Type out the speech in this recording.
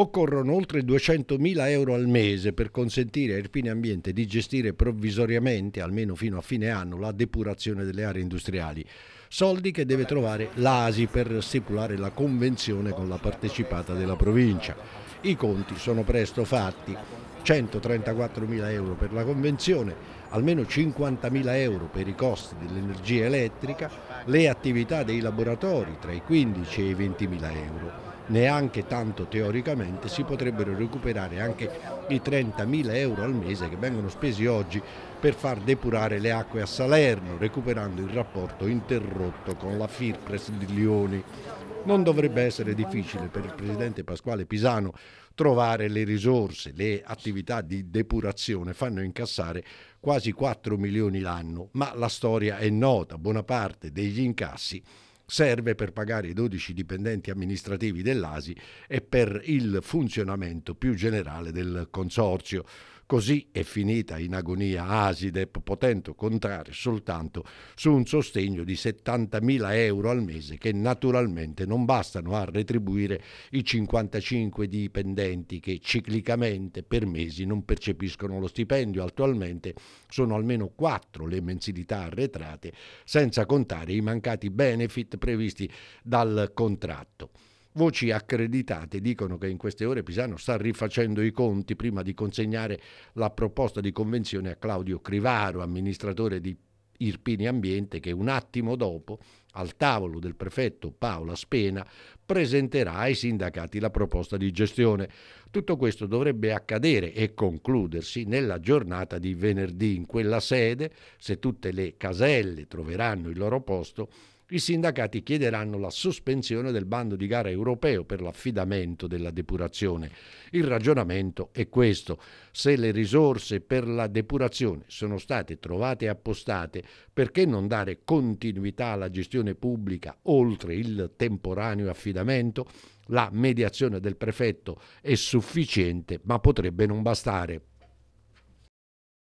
Occorrono oltre 200.000 euro al mese per consentire a Irpine Ambiente di gestire provvisoriamente, almeno fino a fine anno, la depurazione delle aree industriali. Soldi che deve trovare l'ASI per stipulare la convenzione con la partecipata della provincia. I conti sono presto fatti. 134.000 euro per la convenzione, almeno 50.000 euro per i costi dell'energia elettrica, le attività dei laboratori tra i 15 e i 20.000 euro neanche tanto teoricamente, si potrebbero recuperare anche i 30.000 euro al mese che vengono spesi oggi per far depurare le acque a Salerno, recuperando il rapporto interrotto con la Firpres di Lioni. Non dovrebbe essere difficile per il presidente Pasquale Pisano trovare le risorse, le attività di depurazione fanno incassare quasi 4 milioni l'anno, ma la storia è nota, buona parte degli incassi serve per pagare i 12 dipendenti amministrativi dell'ASI e per il funzionamento più generale del consorzio. Così è finita in agonia Asidep, potendo contare soltanto su un sostegno di 70.000 euro al mese che naturalmente non bastano a retribuire i 55 dipendenti che ciclicamente per mesi non percepiscono lo stipendio. Attualmente sono almeno 4 le mensilità arretrate, senza contare i mancati benefit previsti dal contratto. Voci accreditate dicono che in queste ore Pisano sta rifacendo i conti prima di consegnare la proposta di convenzione a Claudio Crivaro, amministratore di Irpini Ambiente, che un attimo dopo, al tavolo del prefetto Paola Spena, presenterà ai sindacati la proposta di gestione. Tutto questo dovrebbe accadere e concludersi nella giornata di venerdì. In quella sede, se tutte le caselle troveranno il loro posto, i sindacati chiederanno la sospensione del bando di gara europeo per l'affidamento della depurazione. Il ragionamento è questo. Se le risorse per la depurazione sono state trovate e appostate, perché non dare continuità alla gestione pubblica oltre il temporaneo affidamento? La mediazione del prefetto è sufficiente, ma potrebbe non bastare.